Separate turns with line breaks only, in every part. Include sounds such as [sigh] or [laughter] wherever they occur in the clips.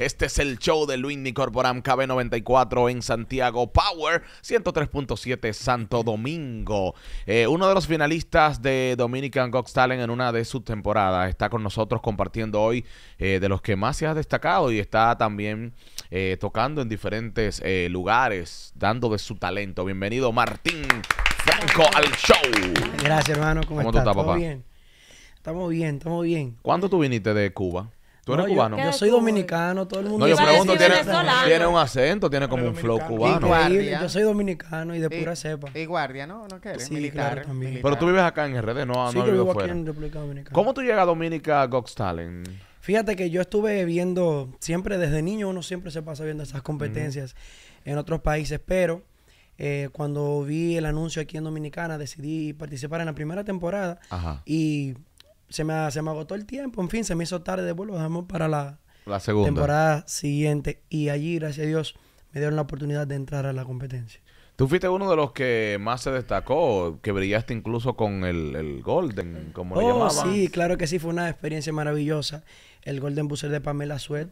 Este es el show de Luis Nicorporam KB94 en Santiago Power, 103.7 Santo Domingo. Eh, uno de los finalistas de Dominican Cox Talent en una de sus temporadas está con nosotros compartiendo hoy eh, de los que más se ha destacado y está también eh, tocando en diferentes lugares, dando de su talento. Bienvenido Martín Franco al show. Gracias hermano, ¿cómo, estás? Tú papá? Bien. Estamos bien, estamos bien. ¿Cuándo tú viniste de Cuba? Tú cubano. Yo, soy
dominicano, todo el mundo. No, yo pregunto, tiene, un
acento, tiene como un flow cubano. yo
soy dominicano y de pura cepa. Y guardia, ¿no?
¿No quieres? Sí, militar, claro, también. Pero tú vives acá en RD, no, sí, no yo vivo fuera. aquí en República Dominicana.
¿Cómo tú llegas a Dominica Gox Talent?
Fíjate que yo estuve viendo, siempre desde niño uno siempre se pasa viendo esas competencias en otros países, pero eh, cuando vi el anuncio aquí en Dominicana decidí participar en la primera temporada y se me, se agotó el tiempo, en fin, se me hizo tarde de vuelo, dejamos para la, temporada siguiente. Y allí, gracias a Dios, me dieron la oportunidad de entrar a la competencia.
Tú fuiste uno de los que más se destacó, que brillaste incluso con el, Golden, como lo le oh, llamaban. Sí,
claro que sí, fue una experiencia maravillosa. El Golden Buzzer de Pamela Suet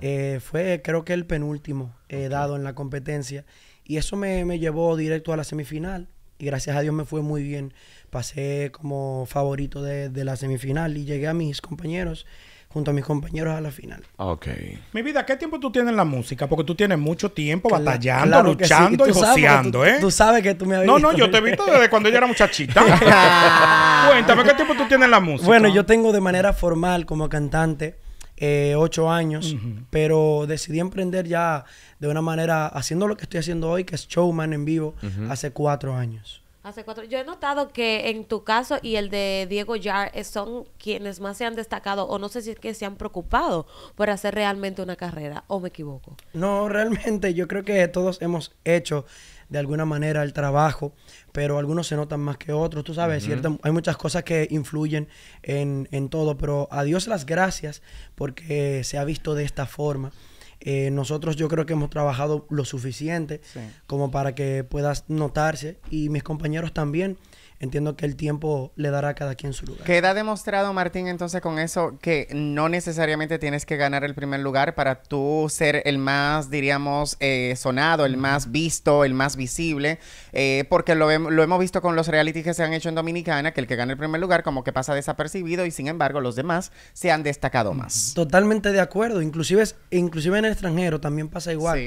eh, fue, creo que, el penúltimo eh, dado en la competencia. Y eso me, me llevó directo a la semifinal. Y gracias a Dios me fue muy bien pasé como favorito de, la semifinal y llegué a mis
compañeros, junto a mis compañeros a la final. Ok. Mi vida, ¿qué tiempo tú tienes en la música? Porque tú tienes mucho tiempo batallando, luchando y, joseando, ¿eh? Tú sabes que tú me habías No, no, yo te he visto desde cuando yo era muchachita. [laughs] [laughs] Cuéntame, ¿qué tiempo tú tienes en la música? Bueno, yo tengo de manera
formal como cantante. Eh, ocho años, pero decidí emprender ya de una manera, haciendo lo que estoy haciendo hoy, que es showman en vivo, hace cuatro años.
Hace cuatro. Yo he notado que en tu caso y el de Diego Yar eh, son quienes más se han destacado, o no sé si es que se han preocupado por hacer realmente una carrera, o me equivoco.
No, realmente yo creo que todos hemos hecho de alguna manera el trabajo, pero algunos se notan más que otros, tú sabes, cierto, hay muchas cosas que influyen en, en, todo, pero a Dios las gracias porque se ha visto de esta forma. Eh, nosotros yo creo que hemos trabajado lo suficiente como para que puedas notarse y mis compañeros también entiendo que el tiempo le dará a cada quien su lugar.
Queda demostrado, Martín, entonces con eso que no necesariamente tienes que ganar el primer lugar para tú ser el más, diríamos, eh, sonado, el más visto, el más visible, eh, porque lo, lo, hemos visto con los reality que se han hecho en Dominicana, que el que gana el primer lugar como que pasa desapercibido y sin embargo los demás se han destacado más.
Mm, totalmente de acuerdo, inclusive, inclusive en el extranjero también pasa igual.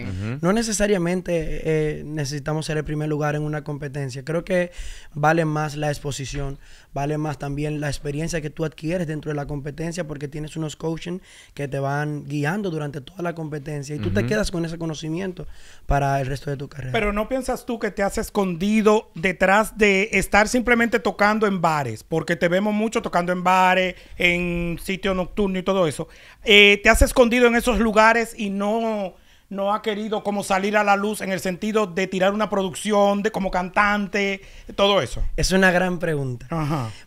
No necesariamente eh, necesitamos ser el primer lugar en una competencia, creo que vale más la exposición, vale más también la experiencia que tú adquieres dentro de la competencia porque tienes unos coaches que te van guiando durante toda la competencia y tú te quedas con ese
conocimiento
para el resto de tu carrera. Pero
no piensas tú que te has escondido detrás de estar simplemente tocando en bares, porque te vemos mucho tocando en bares, en sitio nocturno y todo eso. Eh, te has escondido en esos lugares y no no ha querido como salir a la luz en el sentido de tirar una producción, de como cantante, todo eso? Es una gran pregunta.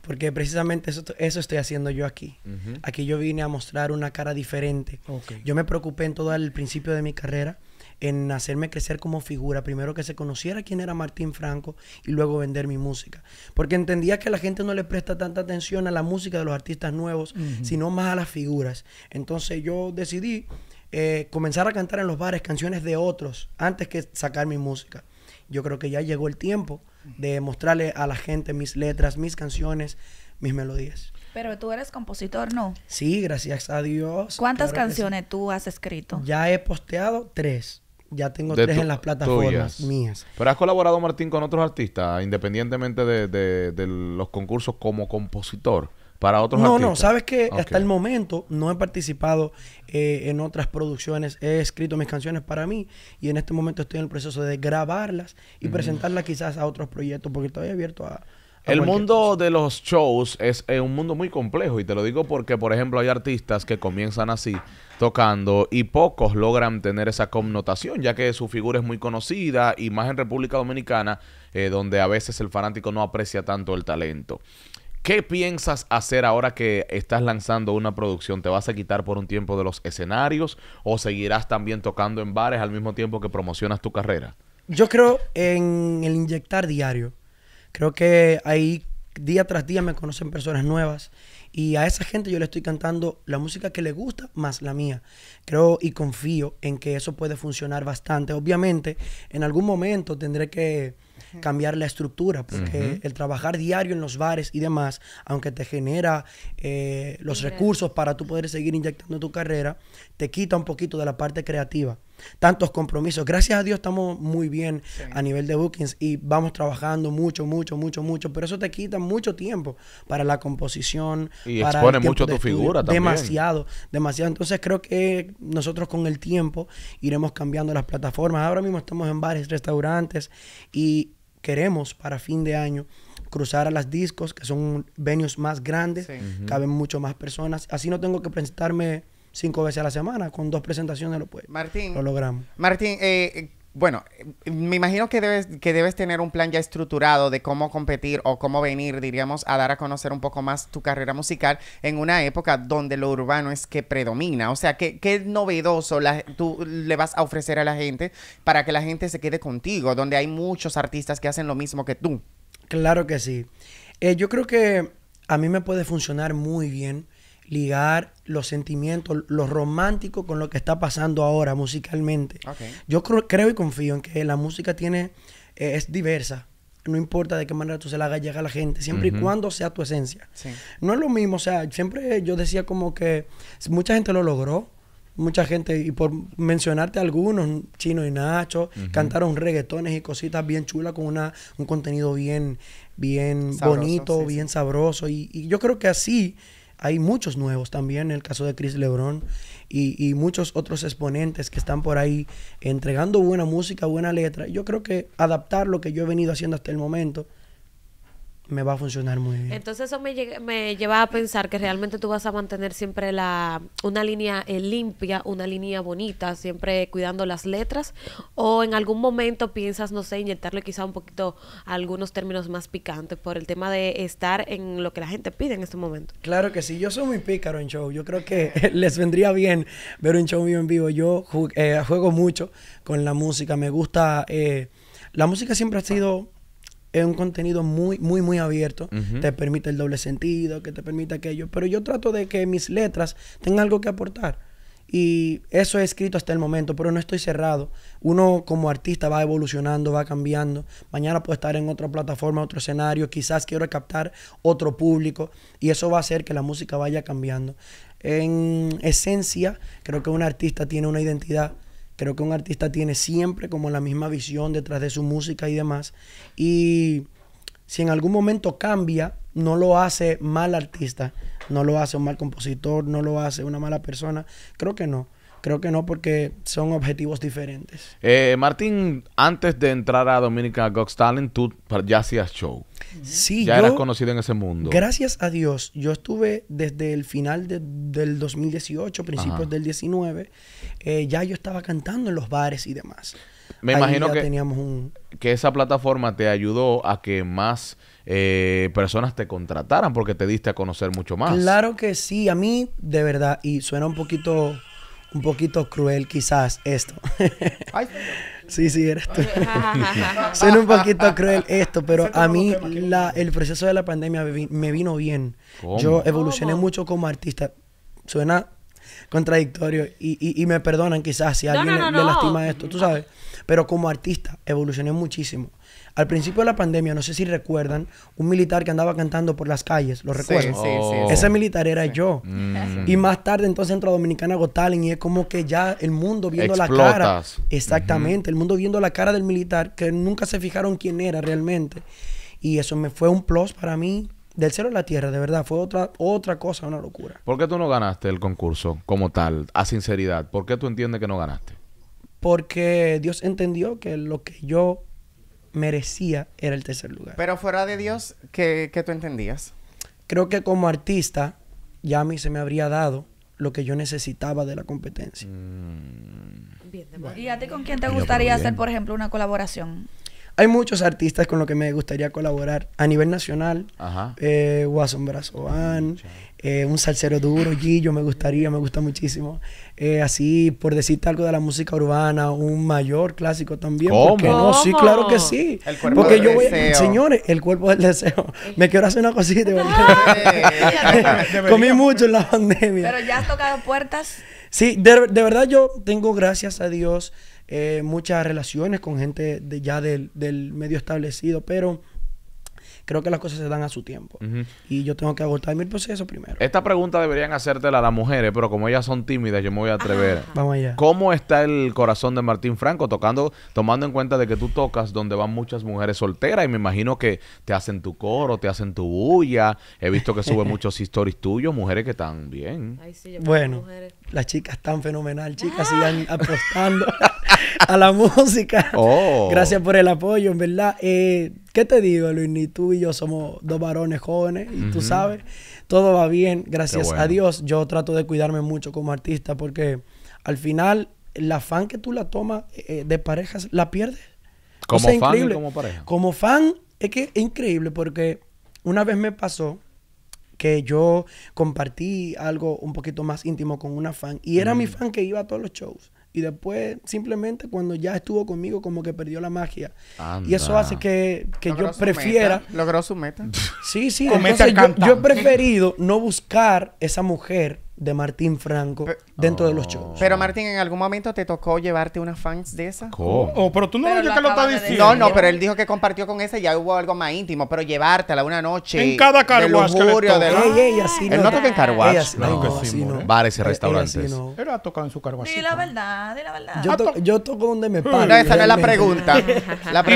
Porque precisamente eso, eso estoy haciendo yo aquí.
Aquí yo vine a mostrar una cara diferente. Yo me preocupé en todo el principio de mi carrera en hacerme crecer como figura, primero que se conociera quién era Martín Franco y luego vender mi música, porque entendía que la gente no le presta tanta atención a la música de los artistas nuevos, sino más a las figuras. Entonces yo decidí eh, comenzar a cantar en los bares canciones de otros antes que sacar mi música. Yo creo que ya llegó el tiempo de mostrarle a la gente mis letras, mis canciones, mis melodías.
Pero tú eres compositor, ¿no?
Sí, gracias a Dios. ¿Cuántas canciones tú has escrito? Ya he posteado tres. Ya tengo tres en las plataformas mías.
Pero has colaborado, Martín, con otros artistas, independientemente de los concursos como compositor para otros no, No, sabes que hasta el
momento no he participado eh, en otras producciones, he escrito mis canciones para mí y en este momento estoy en el proceso de grabarlas y presentarlas quizás a otros proyectos porque estoy abierto a... el
mundo de los shows es un mundo muy complejo y te lo digo porque, por ejemplo, hay artistas que comienzan así tocando y pocos logran tener esa connotación, ya que su figura es muy conocida y más en República Dominicana, eh, donde a veces el fanático no aprecia tanto el talento. ¿Qué piensas hacer ahora que estás lanzando una producción? ¿Te vas a quitar por un tiempo de los escenarios o seguirás también tocando en bares al mismo tiempo que promocionas tu carrera?
Yo creo en el inyectar diario. Creo que ahí día tras día me conocen personas nuevas y a esa gente yo le estoy cantando la música que le gusta más la mía. Creo y confío en que eso puede funcionar bastante. Obviamente, en algún momento tendré que cambiar la estructura, porque el trabajar diario en los bares y demás, aunque te genera eh, los recursos para tú poder seguir inyectando tu carrera, te quita un poquito de la parte creativa. Tantos compromisos. Gracias a Dios estamos muy bien a nivel de bookings y vamos trabajando mucho, mucho, mucho, mucho, pero eso te quita mucho tiempo para la composición. Y para expone mucho tu figura también. Demasiado, demasiado. Entonces creo que nosotros con el tiempo iremos cambiando las plataformas. Ahora mismo estamos en bares, restaurantes y queremos para fin de año cruzar a las discos, que son venues más grandes, caben mucho más personas.
Así no tengo que presentarme cinco veces a la semana, con dos presentaciones lo, pues, Martín, lo logramos. Martín, eh, bueno, me imagino que debes, que debes tener un plan ya estructurado de cómo competir o cómo venir, diríamos, a dar a conocer un poco más tu carrera musical en una época donde lo urbano es que predomina. O sea, ¿qué, qué novedoso tú le vas a ofrecer a la gente para que la gente se quede contigo, donde hay muchos artistas que hacen lo mismo que tú?
Claro que sí. Eh, yo creo que a mí me puede funcionar muy bien ligar los sentimientos, lo romántico con lo que está pasando ahora musicalmente. Yo creo, creo, y confío en que la música tiene eh, es diversa. No importa de qué manera tú se la hagas llegar a la gente, siempre y cuando sea tu esencia. No es lo mismo, o sea, siempre yo decía como que mucha gente lo logró, mucha gente, y por mencionarte algunos, Chino y Nacho, cantaron reggaetones y cositas bien chulas con una, un contenido bien, bien bonito, bien sabroso. Y, y, yo creo que así hay muchos nuevos también, en el caso de Chris Lebron y, y, muchos otros exponentes que están por ahí entregando buena música, buena letra. Yo creo que adaptar lo que yo he venido haciendo hasta el momento me va a funcionar muy bien.
Entonces eso me, lleva a pensar que realmente tú vas a mantener siempre la una línea eh, limpia, una línea bonita, siempre cuidando las letras o en algún momento piensas, no sé, inyectarle quizá un poquito algunos términos más picantes por el tema de estar en lo que la gente pide en este momento.
Claro que sí, yo soy muy pícaro en show, yo creo que [laughs] les vendría bien ver un show mío en vivo, yo eh, juego mucho con la música, me gusta, eh, la música siempre ha sido es un contenido muy, muy, muy abierto. Te permite el doble sentido, que te permite aquello. Pero yo trato de que mis letras tengan algo que aportar. Y eso he escrito hasta el momento, pero no estoy cerrado. Uno como artista va evolucionando, va cambiando. Mañana puedo estar en otra plataforma, otro escenario. Quizás quiero captar otro público. Y eso va a hacer que la música vaya cambiando. En esencia, creo que un artista tiene una identidad Creo que un artista tiene siempre como la misma visión detrás de su música y demás. Y si en algún momento cambia, no lo hace mal artista, no lo hace un mal compositor, no lo hace una mala persona. Creo que no. Creo que no, porque son objetivos diferentes.
Eh, Martín, antes de entrar a Dominica Gox Talent, tú ya hacías show. Sí, ya eras conocido en ese mundo. Gracias
a Dios, yo estuve desde el final del 2018, principios del 19, eh, ya yo estaba cantando en los bares y demás. Me imagino que,
que esa plataforma te ayudó a que más eh, personas te contrataran porque te diste a conocer mucho más. Claro
que sí, a mí de verdad, y suena un poquito un poquito cruel quizás esto. [laughs] sí, sí, eres tú. [laughs] Suena un poquito cruel esto, pero a mí la, el proceso de la pandemia me vino bien. Yo evolucioné mucho como artista. Suena contradictorio y, y, me perdonan quizás si alguien me lastima esto, tú sabes. Pero como artista evolucioné muchísimo. Al principio de la pandemia, no sé si recuerdan, un militar que andaba cantando por las calles, ¿lo recuerdan? Sí, sí, sí, Ese militar era yo. Mm. Y más tarde entonces entra Dominicana Gotalen. y es como que ya el mundo viendo la cara. Exactamente, el mundo viendo la cara del militar que nunca se fijaron quién era realmente. Y eso me fue un plus para mí del cero a la tierra, de verdad, fue otra, otra cosa, una locura.
¿Por qué tú no ganaste el concurso como tal, a sinceridad? ¿Por qué tú entiendes que no ganaste?
Porque Dios entendió que lo que yo merecía era el tercer lugar. Pero fuera de Dios, ¿qué, tú entendías? Creo que como artista ya a mí se me habría dado lo que yo necesitaba de la competencia.
Mm. ¿Y a ti con quién te gustaría hacer, por ejemplo, una colaboración?
Hay muchos artistas con los que me gustaría colaborar a nivel nacional. Ajá. Eh, Wasson Brazoan. eh, un salsero duro, Gillo, me gustaría, me gusta muchísimo. Eh, así, por decirte algo de la música urbana, un mayor clásico también. ¿Cómo? no? Sí, claro que sí. El cuerpo Porque yo voy, señores, el cuerpo del deseo. [laughs] Me quiero hacer una cosita. [laughs] Comí mucho en la pandemia. Pero
ya has tocado puertas.
Sí, de verdad yo tengo gracias a Dios eh, muchas relaciones con gente de, ya del, del medio establecido, pero creo que las cosas se dan a su tiempo. Y yo tengo que agotar mi proceso primero.
Esta pregunta deberían hacértela a las mujeres, pero como ellas son tímidas, yo me voy a atrever. Vamos allá. ¿Cómo está el corazón de Martín Franco tocando, tomando en cuenta de que tú tocas donde van muchas mujeres solteras y me imagino que te hacen tu coro, te hacen tu bulla? He visto que sube [laughs] muchos stories tuyos, mujeres que están bien.
bueno, las chicas están fenomenal, chicas ah. sigan [laughs] apostando [laughs] a la música. Oh. Gracias por el apoyo, en verdad. Eh, ¿Qué te digo, Luis? Ni tú y yo somos dos varones jóvenes y tú sabes, todo va bien, gracias a Dios. Yo trato de cuidarme mucho como artista porque al final la fan que tú la tomas eh, eh, de parejas la pierdes.
Como fan increíble. como pareja.
Como fan es que es increíble porque una vez me pasó que yo compartí algo un poquito más íntimo con una fan y era mi mm. fan que iba a todos los shows y después simplemente cuando ya estuvo conmigo como que perdió la magia. Y eso hace que, que yo prefiera... Logró su meta. Sí, sí. entonces yo, yo, he preferido no buscar esa mujer de Martín Franco dentro de los oh. shows. Pero Martín,
¿en algún momento te tocó llevarte unas fans de esas? ¿Cómo? Oh, pero tú no yo que lo está diciendo. No, no, pero él dijo que compartió con esa y ya hubo algo más íntimo, pero llevártela una noche. En cada carwash que le de la... Ey, no. Él no toca en carwash.
no, no, Bares y restaurantes.
Él, ha tocado en su carwash. Sí, la
verdad,
la verdad. Ah, yo, toco donde
me
paro. No, esa no es la pregunta. [laughs]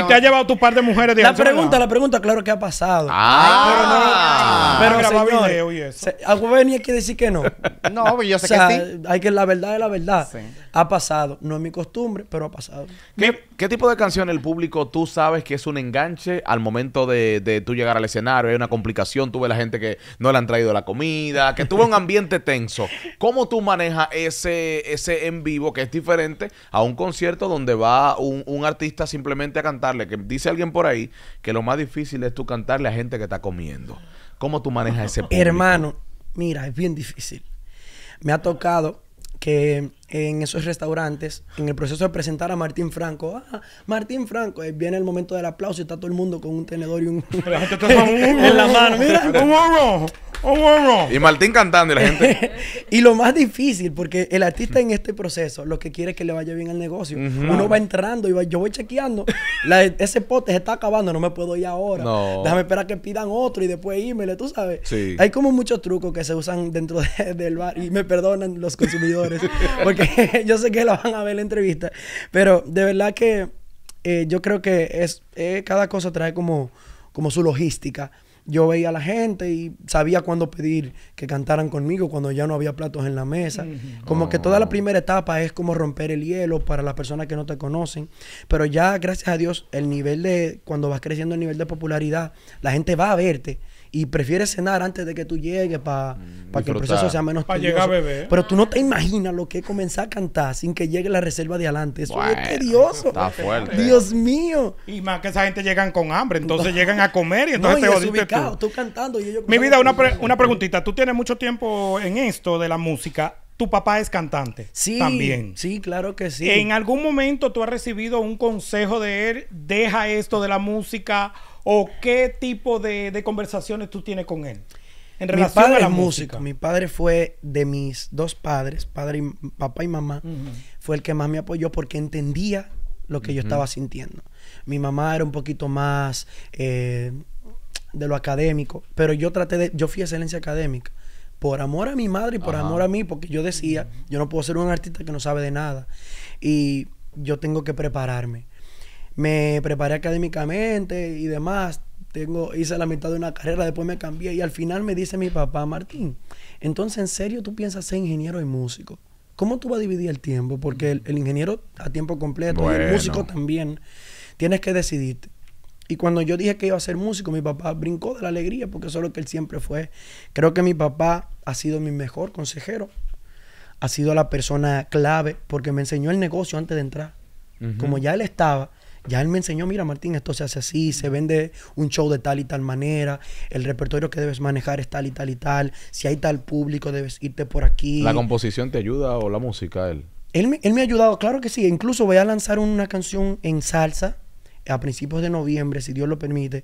Y te ha
llevado tu par de mujeres
de La pregunta,
la pregunta, claro que ha
pasado. Ah. Pero no. Pero, Algo venía aquí decir que no. [laughs]
[laughs] No, pues yo sé que
Hay que la verdad es la verdad. Ha pasado. No es mi costumbre, pero ha pasado.
¿Qué, tipo de canción el público tú sabes que es un enganche al momento de, de tú llegar al escenario? Hay una complicación, Tuve la gente que no le han traído la comida, que tuvo un ambiente tenso. ¿Cómo tú manejas ese, ese en vivo que es diferente a un concierto donde va un, un artista simplemente a cantarle? Que dice alguien por ahí que lo más difícil es tú cantarle a gente que está comiendo. ¿Cómo tú manejas ese Hermano,
mira, es bien difícil me ha tocado que en esos restaurantes, en el proceso de presentar a Martín Franco. Ah, Martín Franco, eh, viene el momento del aplauso y está todo el mundo con un tenedor y un... [laughs] La [laughs] en la mano,
y Martín cantando y la gente...
[laughs] y lo más difícil, porque el artista en este proceso lo que quiere es que le vaya bien al negocio. Uno va entrando y yo voy chequeando. ese pote se está acabando, no me puedo ir ahora. Déjame esperar que pidan otro y después írmele, tú sabes. Hay como muchos trucos que se usan dentro del bar y me perdonan los consumidores. porque [laughs] yo sé que la van a ver la entrevista, pero de verdad que eh, yo creo que es eh, cada cosa trae como, como su logística. Yo veía a la gente y sabía cuándo pedir que cantaran conmigo cuando ya no había platos en la mesa. Como que toda la oh. primera etapa es como romper el hielo para las personas que no te conocen. Pero ya, gracias a Dios, el nivel de, cuando vas creciendo el nivel de popularidad, la gente va a verte y prefiere cenar antes de que tú llegues para que el mm, proceso sea menos Para llegar a beber. Pero
tú no te imaginas lo que es comenzar a cantar sin que llegue la reserva de adelante. Eso es tedioso.
Está fuerte.
Dios mío. Y más que esa gente llegan con hambre, entonces llegan a comer y entonces te jodiste tú. cantando Mi vida, una, una preguntita. Tú tienes mucho tiempo en esto de la música tu papá es cantante. Sí. También. Sí, claro que sí. ¿En algún momento tú has recibido un consejo de él? Deja esto de la música o qué tipo de, conversaciones tú tienes con él? En relación a la música.
Mi padre fue de mis dos padres, padre papá y mamá, fue el que más me apoyó porque entendía lo que yo estaba sintiendo. Mi mamá era un poquito más eh, de lo académico, pero yo traté de, yo fui excelencia académica por amor a mi madre y por amor a mí, porque yo decía, yo no puedo ser un artista que no sabe de nada y yo tengo que prepararme me preparé académicamente y demás. Tengo, hice la mitad de una carrera, después me cambié y al final me dice mi papá, Martín, entonces en serio tú piensas ser ingeniero y músico. ¿Cómo tú vas a dividir el tiempo? Porque el, ingeniero a tiempo completo y el músico también. Tienes que decidirte. Y cuando yo dije que iba a ser músico, mi papá brincó de la alegría porque eso es lo que él siempre fue. Creo que mi papá ha sido mi mejor consejero, ha sido la persona clave porque me enseñó el negocio antes de entrar. Como ya él estaba, ya él me enseñó, mira Martín, esto se hace así, se vende un show de tal y tal manera, el repertorio que debes manejar es tal y tal y tal, si hay tal público debes irte por aquí. ¿La
composición te ayuda o la música él?
Él me, él me ha ayudado, claro que sí. Incluso voy a lanzar una canción en salsa a principios de noviembre, si Dios lo permite,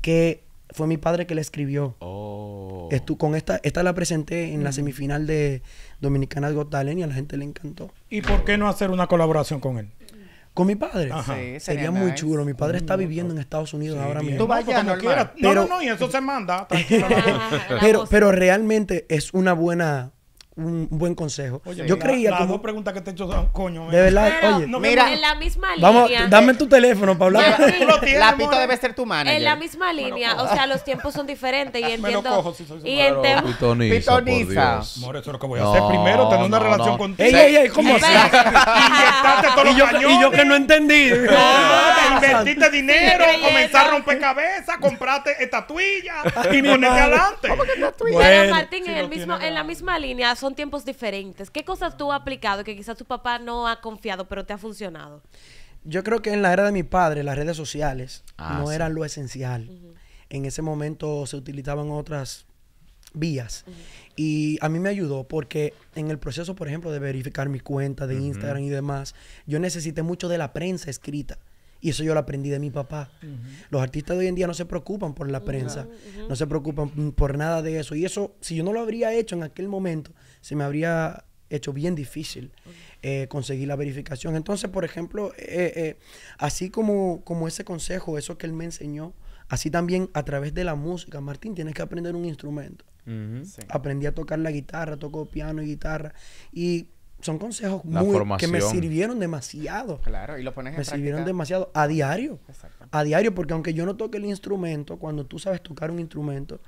que fue mi padre que la escribió.
Oh.
con esta, esta la presenté en la mm. semifinal de Dominicanas Got Talent y a la gente le encantó. ¿Y por qué no hacer una colaboración con él? con mi padre. sería, muy chulo. Mi padre está mm, viviendo en Estados Unidos ahora mismo. Tú vayas no, no, no,
y eso se manda.
[laughs]
pero, pero realmente es una buena un buen consejo. yo creía la, Las dos preguntas que te he hecho son, coño. Eh. De verdad, oye. mira, en la
misma línea. vamos, Dame
tu teléfono para hablar.
la pito debe ser tu manager. En la misma línea, o sea, los
tiempos son diferentes y [laughs] entiendo. cojo, y en
pitoniza. More, eso es lo que voy a hacer primero, tener una relación contigo. Ey, ey, ey, ¿cómo así? y, yo, y yo que no
entendí. [laughs] Ah, invertiste dinero, comenzar a romper
cabezas, compraste
estatuilla y ponerte adelante. ¿Cómo que
estatuilla? Pero
Martín, en la misma línea son tiempos diferentes. ¿Qué cosas tú has aplicado que quizás tu papá no ha confiado, pero te ha funcionado?
Yo creo que en la era de mi padre, las redes sociales ah, no eran lo esencial. En ese momento se utilizaban otras vías. Y a mí me ayudó porque en el proceso, por ejemplo, de verificar mi cuenta de Instagram y demás, yo necesité mucho de la prensa escrita. Y eso yo lo aprendí de mi papá. Los artistas de hoy en día no se preocupan por la prensa, no se preocupan por nada de eso. Y eso, si yo no lo habría hecho en aquel momento, se me habría hecho bien difícil eh, conseguir la verificación. Entonces, por ejemplo, eh, eh, así como, como ese consejo, eso que él me enseñó, así también a través de la música, Martín, tienes que aprender un instrumento. Aprendí a tocar la guitarra, toco piano y guitarra. Y son consejos muy, que me sirvieron demasiado. Claro, y lo pones en Me sirvieron demasiado a diario. A diario, porque aunque yo no toque el instrumento, cuando tú sabes tocar un instrumento,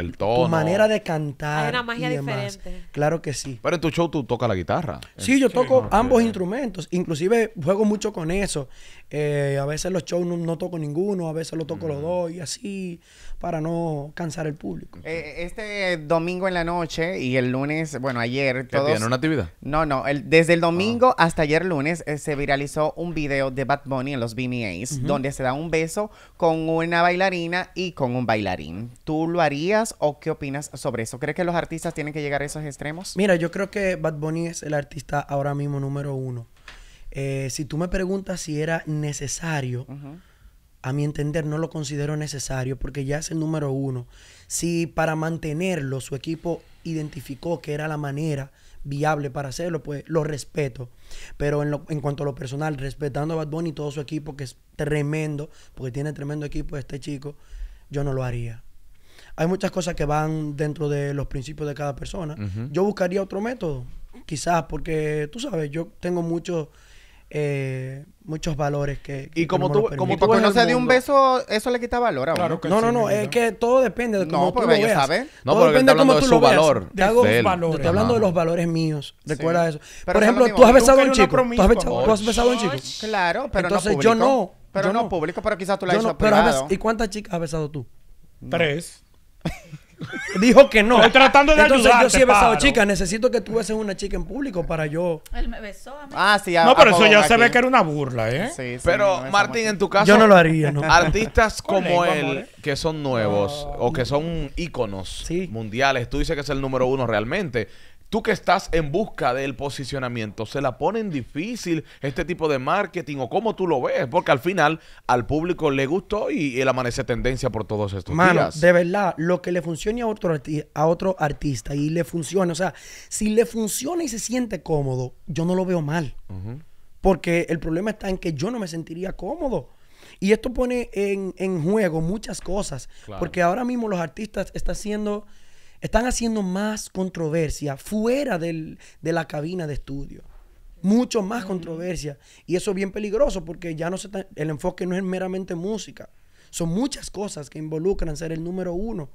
el tono. Tu manera
de cantar. magia diferente.
Claro que sí. Pero en tu show tú tocas la guitarra. Sí, yo toco ah, ambos
instrumentos. Inclusive juego mucho con eso. Eh, a veces los shows no, toco ninguno, a veces lo toco los mm. dos y así para no cansar el público.
Eh, este domingo en la noche y el lunes, bueno, ayer todos... una actividad? No, no. desde el domingo ah. hasta ayer lunes eh, se viralizó un video de Bad Bunny en los VMAs donde se da un beso con una bailarina y con un bailarín. ¿Tú lo harías? o qué opinas sobre eso? ¿Crees que los artistas tienen que llegar a esos extremos? Mira,
yo creo que Bad Bunny es el artista ahora mismo número uno. Eh, si tú me preguntas si era necesario, a mi entender no lo considero necesario porque ya es el número uno. Si para mantenerlo su equipo identificó que era la manera viable para hacerlo, pues lo respeto. Pero en, en cuanto a lo personal, respetando a Bad Bunny y todo su equipo, que es tremendo, porque tiene tremendo equipo este chico, yo no lo haría hay muchas cosas que van dentro de los principios de cada persona. Yo buscaría otro método, quizás, porque tú sabes, yo tengo muchos eh, muchos valores que, y como tú como tú no se dio un
beso eso le quita valor a uno. Claro que no sí, no no es
que todo depende de cómo no, pues, tú lo veas sabe. no todo depende de cómo tú de lo valor te hago estoy hablando de los valores míos recuerda eso por ejemplo tú has besado a un chico ¿Tú has, besado, a un chico claro
pero entonces no yo no pero no público pero quizás tú la has besado ¿y
cuántas chicas has besado tú tres [laughs] Dijo que no. Estoy tratando de Entonces yo sí he besado chicas. Necesito que tú beses una chica en público para yo.
Él
me besó a Ah, sí,
No, pero eso ya se ve que era
una burla,
¿eh? Pero, Martín, en tu caso, Yo no lo haría, ¿no? artistas como él,
que son nuevos o que son íconos mundiales, tú dices que es el número uno realmente. Tú que estás en busca del posicionamiento, ¿se la ponen difícil este tipo de marketing o cómo tú lo ves? Porque al final al público le gustó y él amanece tendencia por todos estos Mano,
De verdad, lo que le funcione a otro, a otro artista y le funciona, o sea, si le funciona y se siente cómodo, yo no lo veo mal. Porque el problema está en que yo no me sentiría cómodo. Y esto pone en, en juego muchas cosas. Porque ahora mismo los artistas están haciendo están haciendo más controversia fuera del, de la cabina de estudio. Mucho más controversia. Y eso es bien peligroso porque ya no se el enfoque no es meramente música. Son muchas cosas que involucran ser el número uno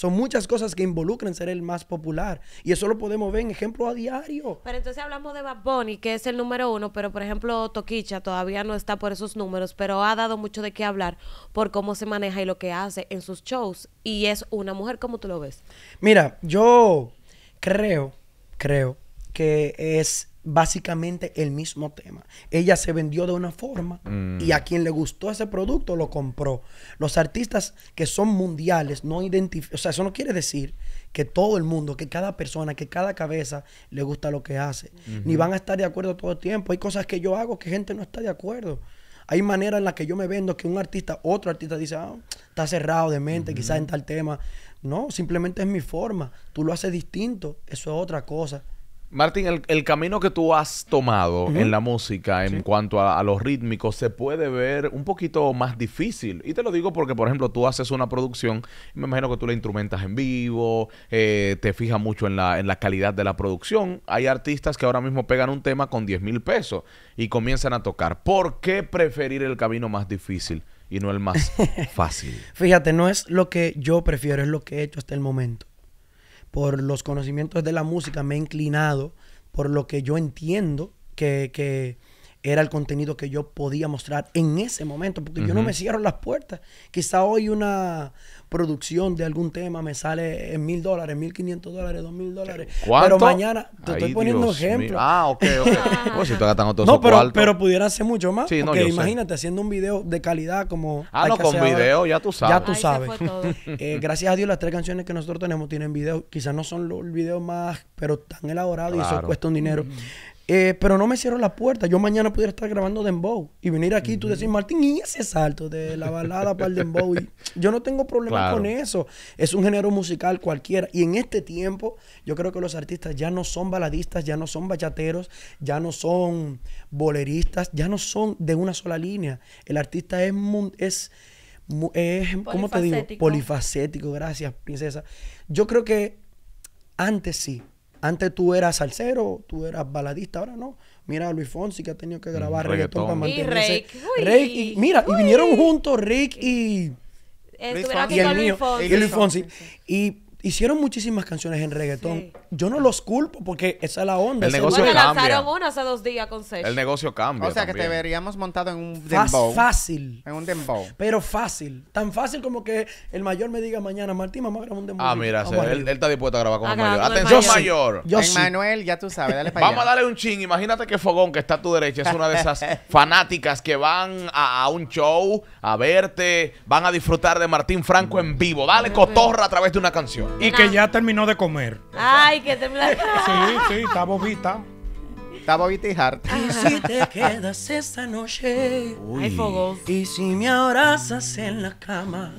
son muchas cosas que involucran ser el más popular. Y eso lo podemos ver en ejemplo a diario.
Pero entonces hablamos de Bad Bunny, que es el número uno, pero por ejemplo Toquicha todavía no está por esos números, pero ha dado mucho de qué hablar por cómo se maneja y lo que hace en sus shows. Y es una mujer, ¿cómo tú lo ves?
Mira, yo creo, creo que es básicamente el mismo tema. Ella se vendió de una forma y mm. a quien le gustó ese producto lo compró. Los artistas que son mundiales no identifican, o sea, eso no quiere decir que todo el mundo, que cada persona, que cada cabeza le gusta lo que hace, ni van a estar de acuerdo todo el tiempo. Hay cosas que yo hago que gente no está de acuerdo. Hay maneras en las que yo me vendo que un artista, otro artista dice, ah, está cerrado de mente, quizás en tal tema. No, simplemente es mi forma. Tú lo haces distinto, eso es otra cosa.
Martín, el, camino que tú has tomado en la música en cuanto a, a los rítmicos se puede ver un poquito más difícil. Y te lo digo porque, por ejemplo, tú haces una producción, me imagino que tú la instrumentas en vivo, eh, te fijas mucho en la, en la calidad de la producción. Hay artistas que ahora mismo pegan un tema con 10 mil pesos y comienzan a tocar. ¿Por qué preferir el camino más difícil y no el más [laughs] fácil?
Fíjate, no es lo que yo prefiero, es lo que he hecho hasta el momento por los conocimientos de la música, me he inclinado por lo que yo entiendo que, que, era el contenido que yo podía mostrar en ese momento, porque yo no me cierro las puertas. Quizá hoy una producción de algún tema me sale en mil dólares, mil quinientos dólares, dos mil dólares. Pero mañana, te estoy poniendo ejemplo. Ah, ok, ok. [laughs] Pues si otros no, pero, pero pudiera ser mucho más. Sí, imagínate, haciendo un video de calidad como. Ah, no, con video, ya tú sabes. Ya tú sabes. [laughs] Eh, gracias a Dios, las tres canciones que nosotros tenemos tienen video. Quizás no son los videos más, pero tan elaborados y eso cuesta un dinero. Eh, pero no me cierro la puerta. Yo mañana pudiera estar grabando Dembow y venir aquí y tú decir, Martín, y ese salto de la balada para el Dembow. yo no tengo problema con eso. Es un género musical cualquiera. Y en este tiempo, yo creo que los artistas ya no son baladistas, ya no son bachateros, ya no son boleristas, ya no son de una sola línea. El artista es. es es, ¿Cómo te digo? Polifacético, gracias, princesa. Yo creo que antes sí, antes tú eras salsero, tú eras baladista, ahora no. Mira a Luis Fonsi que ha tenido que mm, grabar reggaetón, para mantenerse. Y Rick. y, mira, y vinieron juntos Rick y...
Eh, y, y Luis Fonsi.
Y Hicieron muchísimas canciones en reggaetón. Yo no los culpo porque esa es la onda. El negocio bueno, lanzaron
una hace dos días con El
negocio
cambia.
O sea que te veríamos montado
en un dembow. Fácil. En un dembow. Pero fácil. Tan fácil como que el mayor me diga
mañana, Martín, vamos a grabar un dembow. Ah, mira,
él, está dispuesto a grabar con ah, el mayor. Atención, mayor. Yo Manuel,
ya tú sabes, dale para allá. Vamos a
darle un ching. Imagínate que Fogón, que está a tu derecha, es una de esas [laughs] fanáticas que van a un show a verte, van a disfrutar de Martín Franco en vivo. Dale cotorra a través de una canción. Y que ya terminó de comer.
Ay, que terminó [laughs]
Sí, sí, está bobita. Está bobita y harta. Y
si te [laughs] quedas esta noche. fogos. Y si me abrazas en la cama.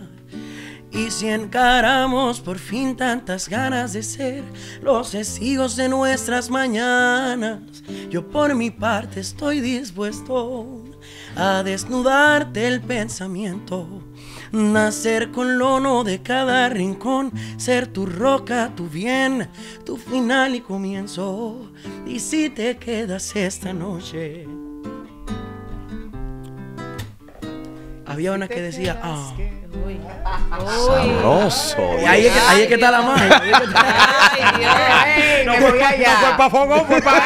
Y si encaramos por fin tantas ganas de ser los testigos de nuestras mañanas, yo por mi parte estoy dispuesto a desnudarte el pensamiento Nacer con lono de cada rincón, ser tu roca, tu bien, tu final y comienzo. Y si te quedas esta noche. Había una que decía, ah". Uy. Sabroso.
Y ahí, es que, ahí
está la mano. Ay, Dios. Ey, no, me voy allá. no fue fogón, fue pa'.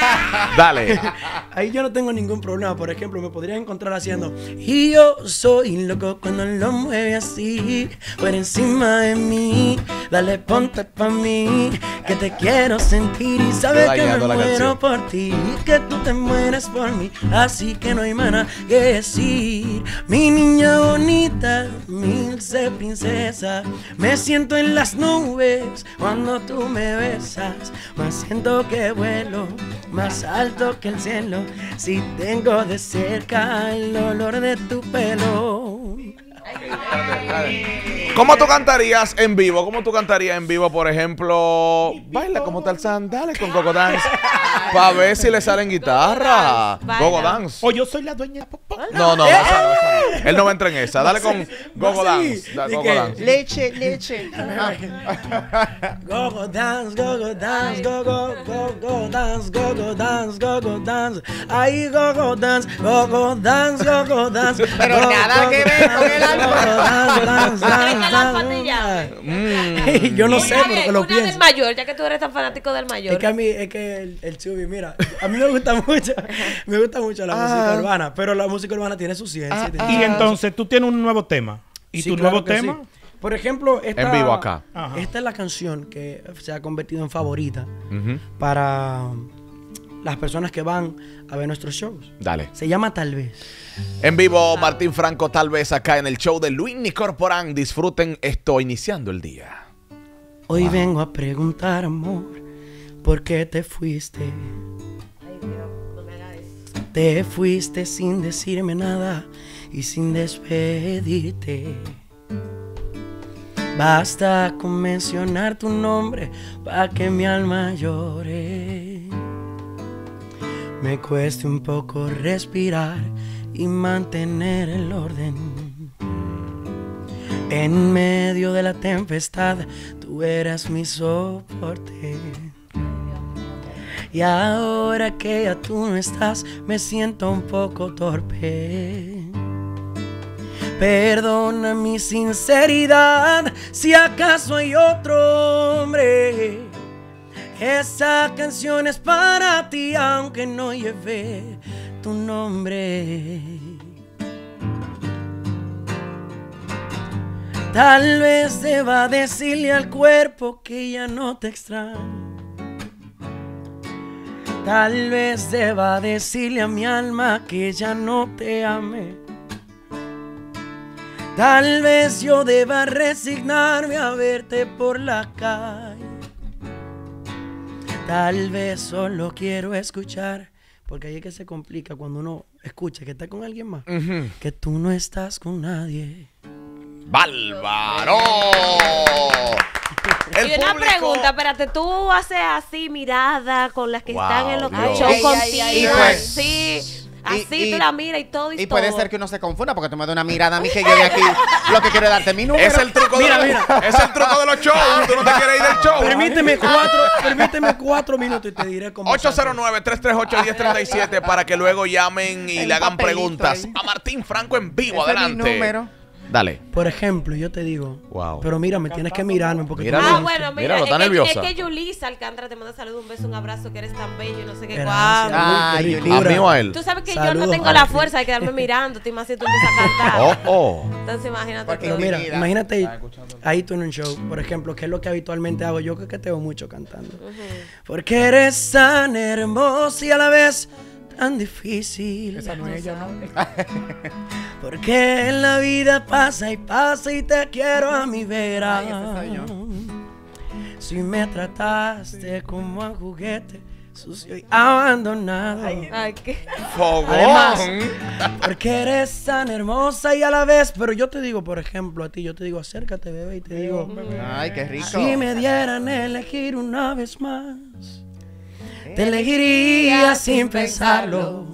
[laughs] Dale. [laughs]
Ahí yo no tengo ningún problema. Por ejemplo, me podría encontrar haciendo. Y yo soy loco cuando lo mueve así. Por encima de mí. Dale, ponte para mí que te quiero sentir y sabes que me muero por ti que tú te mueres por mí. Así que no hay mana que decir. Mi niña bonita, se princesa, me siento en las nubes cuando tú me besas. Más siento que vuelo más alto que el cielo si tengo de cerca
el olor de tu pelo. ¿Cómo tú cantarías en vivo? ¿Cómo tú cantarías en vivo, por ejemplo? Baila como tal dale con Coco Dance. Para ver si le salen guitarra. Gogo Dance. O yo soy la dueña. No, no, [laughs] él no va a entrar en esa. Dale con Gogo Dance.
Leche, leche. [laughs] Gogo Dance, Gogo Dance, Gogo,
Dance, Gogo Dance, Gogo Dance. Ahí Gogo Dance, Gogo Dance, Gogo Dance. Pero nada que ver con el Mm. Yo no sé, pero lo pienso. del
mayor, ya que tú eres tan fanático del mayor. Es que a
mí, es que el, chubi, mira,
a mí me gusta mucho, [laughs] me gusta mucho la música ah. urbana, pero la música urbana tiene su ciencia. Ah, ah. Y entonces tú tienes un nuevo tema. ¿Y tu nuevo tema?
Por ejemplo, esta, en vivo acá. esta es la canción que se ha convertido en favorita para las personas que van a ver nuestros shows. Dale. Se llama Tal vez.
En vivo, Martín Franco, tal vez acá en el show de Luis Nicorporán. Disfruten Estoy iniciando el día.
Hoy vengo a preguntar, amor, ¿por qué te fuiste? Te fuiste sin decirme nada y sin despedirte. Basta con mencionar tu nombre para que mi alma llore me cueste un poco respirar y mantener el orden. En medio de la tempestad, tú eras mi soporte. Y ahora que ya tú no estás, me siento un poco torpe. Perdona mi sinceridad si acaso hay otro hombre esa canción es para ti aunque no lleve tu nombre. Tal vez deba decirle al cuerpo que ya no te extrae. Tal vez deba decirle a mi alma que ya no te ame. Tal vez yo deba resignarme a verte por la calle. Tal vez solo quiero escuchar. Porque ahí es que se complica cuando uno escucha que está con alguien más. Que tú no estás con nadie.
¡Bálvaro! [laughs] y una
pregunta, espérate, tú haces así mirada con las que están en los shows contigo. Pues, sí Así y, tú la y todo. Y, y puede ser que
uno se confunda porque tú me das una mirada a mí que yo de aquí lo que quiero darte mi número. Es el truco, de, Es
el truco de los shows. Tú no te [laughs] quieres ir del show. Permíteme cuatro, permíteme
cuatro minutos y
te diré cómo. 809-338-1037 para que luego llamen y le hagan preguntas. A Martín Franco en vivo. adelante.
Dale. Por ejemplo, yo te digo. Wow. Pero me tienes que mirarme porque tú Ah, bueno, mira, es, que, nerviosa. es
que Alcántara te manda saludos, un beso, un abrazo, que eres tan bello, no sé qué. Gracias. Ay, A mí a él. Tú sabes que yo no tengo la fuerza de quedarme mirando, te más si tú empiezas a Oh, cantar. oh. Entonces imagínate Porque mira, imagínate
ahí tú en un show, por ejemplo, que es lo que habitualmente hago. Yo creo que te veo mucho cantando. Porque eres tan hermosa y a la vez tan difícil. no [laughs] Porque en la vida pasa y pasa y te quiero a mi vera. si me trataste como a juguete sucio y abandonado. Ay, Además, porque eres tan hermosa y a la vez, pero yo te digo, por ejemplo, a ti, yo te digo, acércate, bebé, y te digo, Si me dieran elegir una vez más te elegiría sin pensarlo.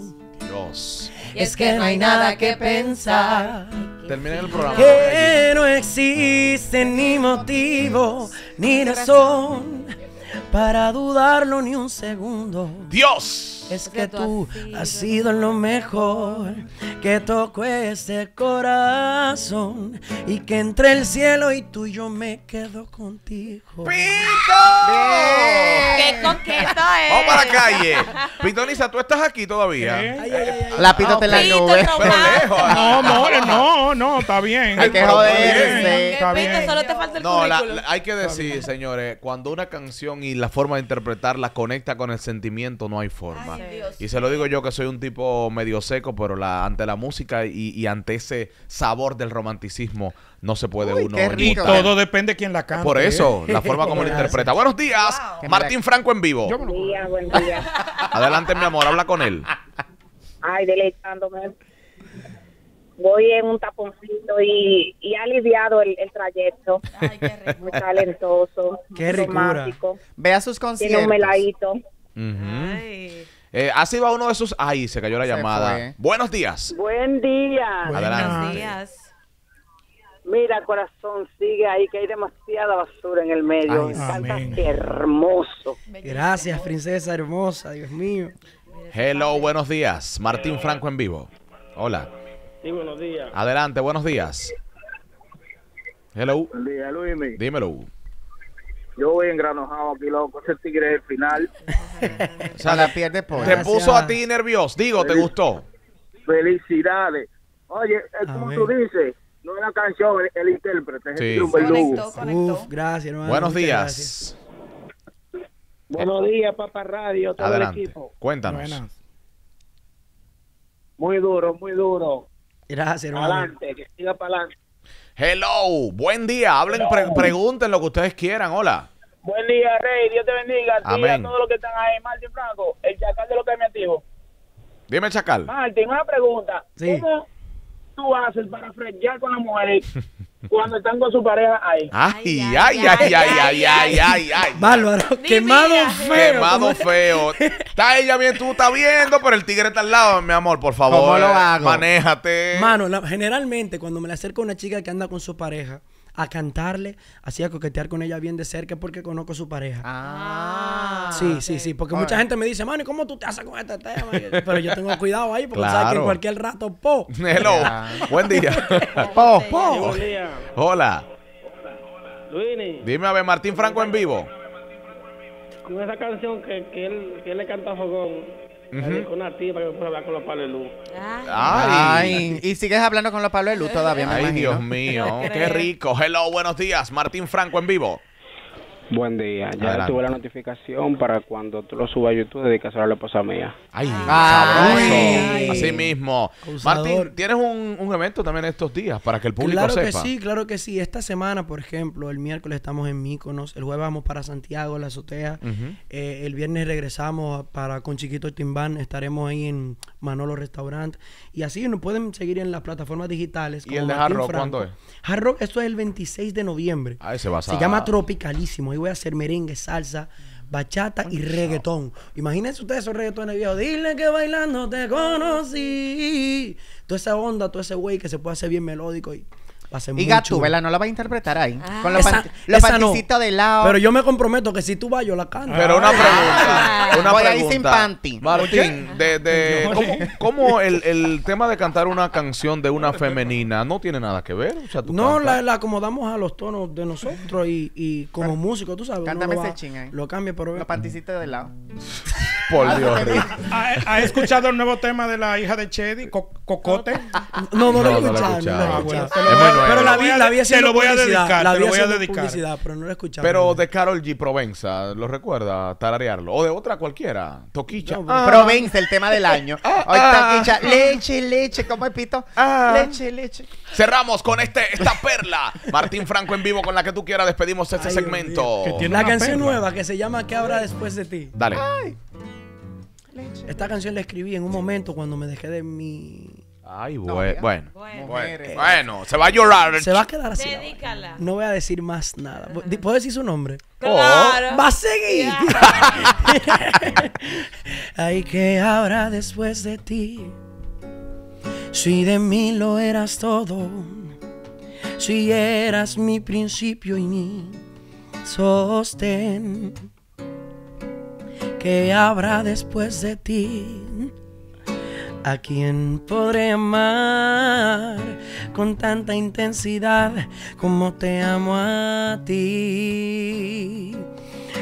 Dios. Es que no hay nada que
pensar.
Termina el programa. Que
no existe ni motivo ni razón para dudarlo ni un segundo. Dios. Es que tú has sido lo mejor que tocó ese corazón y que entre el cielo y tú yo me quedo contigo.
¡Pito! ¡Qué conquista es! [laughs] ¡Vamos para la calle! Lisa, [laughs] ¿tú estás aquí todavía? ¿Eh? la pito te la llevo. Ah, no, no, no, está bien. Hay que joder? Está bien. Pito, solo te falta el no, hay que decir, señores, cuando una canción y la forma de interpretarla conecta con el sentimiento, no hay forma. Y se lo digo yo que soy un tipo medio seco, pero ante la música y, ante ese sabor del romanticismo no se puede uno. Y todo
depende de quién la canta. Por eso, la [laughs] forma como lo interpreta. Buenos días, Martín Franco en vivo. día,
buen día.
[laughs] Adelante, mi amor, habla con él.
Ay, deleitándome.
Voy en un taponcito y, y ha aliviado el, trayecto. Ay, qué Muy talentoso. Qué romántico. Vea sus conciertos. Tiene un meladito.
Eh, así va uno de sus... Ay, se cayó la llamada. Buenos días.
Buen día. Adelante. Buenos días. Mira, corazón, sigue ahí que hay demasiada basura en el medio. Ay,
hermoso. Gracias, princesa
hermosa, Dios mío. Hello, buenos días. Martín Franco en vivo. Hola.
Sí, buenos días.
Adelante, buenos días. Hello. Buen día, Luis. Dímelo.
Yo voy engranojado aquí, loco. Ese tigre es el final.
[laughs] o sea, la pierde por. Te puso a ti nervioso. Digo, ¿te gustó? Felicidades. Oye, eh, como tú dices, no es la canción, el, intérprete. Es sí. conectó,
gracias,
hermano. Buenos días.
Buenos eh, días, Papá Radio, todo el equipo. Cuéntanos. Muy duro, muy duro.
Gracias, hermano. Adelante,
que siga para adelante.
Hello, buen día. Hablen, pregunten lo que ustedes quieran. Hola.
Buen día, Rey. Dios te bendiga. A ti, a todos los que están ahí. Martín Franco, el chacal de me activo. Dime, chacal. Martín, una pregunta. ¿Cómo tú haces para freír con las mujeres cuando están con su pareja ahí? [laughs]
Ay, ay, ay, ay, ay, ay, ay, ay. Bárbaro. Quemado feo. Quemado feo. Está ella bien, tú estás viendo, pero el tigre está al lado, mi amor, por favor. ¿Cómo lo hago? Manéjate.
Mano, generalmente cuando me le acerco a una chica que anda con su pareja, a cantarle, así a coquetear con ella bien de cerca porque conozco a su pareja. Ah. Sí, sí, sí. Porque mucha gente me dice, mano, ¿y cómo tú te haces con este tema?
Pero yo tengo cuidado ahí porque sabes que en cualquier
rato, po.
Hello. Buen día. [laughs] po, po. Buen día. Hola. Luini. Dime a ver, Martín Franco en vivo.
Con esa canción que, que, él, que él le canta a Fogón. Con una tía para que pueda hablar con los palos de luz. Ay.
Y sigues hablando con los palos de luz todavía, me Ay, Dios mío. [laughs]
Qué
rico. Hello, buenos días. Martín Franco en vivo. Buen día. Ya tuve la notificación
para cuando tú lo subas
a YouTube, dedicas a la esposa mía. ¡Ay, ay, Así mismo. Martín, ¿tienes un, evento también estos días para que el público sepa? Claro que sí,
claro que sí. Esta semana, por ejemplo, el miércoles estamos en Míconos, el jueves vamos para Santiago, la azotea. Eh, el viernes regresamos para con Chiquito Timbán, estaremos ahí en Manolo Restaurant. Y así nos pueden seguir en las plataformas digitales. ¿Y el de Hard Rock cuándo es? Hard Rock, esto es el 26 de noviembre.
Ah, ese va a Se llama
Tropicalísimo voy a hacer merengue, salsa, mm. bachata y reggaetón. Imagínense ustedes esos reggaetones viejos. Dile que bailando te conocí. Toda esa onda, todo ese güey que se puede hacer bien melódico y y Gatú, ¿verdad? No la va a
interpretar ahí. Ah. Con la de lado. Pero yo
me comprometo que si tú vas, yo la
canto. Pero una ah. pregunta. Una pregunta. Ahí sin panty. Martín, de, [laughs] ¿cómo, el, el, tema de cantar una canción de una femenina no tiene nada que ver? no, la, la, acomodamos a los tonos de
nosotros y, y como músico tú sabes. Cántame ese ching ahí. Lo cambia, pero... la panticitos de lado.
Por ah, Dios.
¿Ha, escuchado el nuevo tema de la hija de Chedi, Cocote?
No, no, lo he escuchado. Pero la vi, la vi Te lo voy a dedicar, la te lo voy a
dedicar. Pero no lo he escuchado.
Pero de Carol G. Provenza, ¿lo recuerda tararearlo? O de otra cualquiera, Toquicha. Ah. Provenza, el tema del año. Hoy ah, Toquicha,
leche, leche, ¿cómo es pito? Leche, leche.
Cerramos con este, esta perla. Martín Franco en vivo con la que tú quieras despedimos este segmento. Que la canción
nueva que se llama ¿Qué habrá después de ti?
Dale. Ay.
Esta canción la escribí en un momento cuando me dejé de mi. Ay,
bueno. Eh, bueno. se va a llorar. Se va a quedar así. Dedícala. No
voy a decir más nada. ¿Puedo decir su nombre? Claro. Oh, va a seguir. Hay [laughs] Ay, que habrá después de ti. Si de mí lo eras todo. Si eras mi principio y mi sostén. ¿Qué habrá después de ti. ¿A quién podré amar con tanta intensidad como te amo a ti?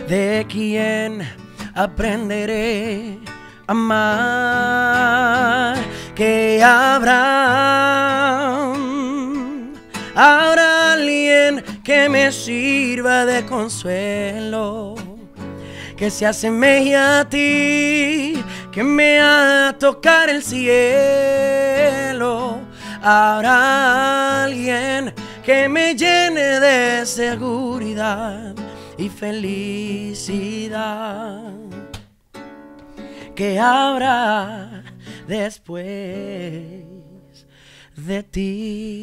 ¿De quién aprenderé a amar? ¿Qué habrá? ¿Habrá alguien que me sirva de consuelo? que se asemeje a ti, que me ha tocar el cielo. Habrá alguien que me llene de seguridad y felicidad. Que habrá después de
ti.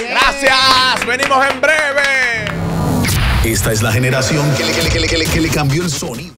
Gracias, venimos en breve. Esta es la generación que le, que le, que le, que le cambió el sonido.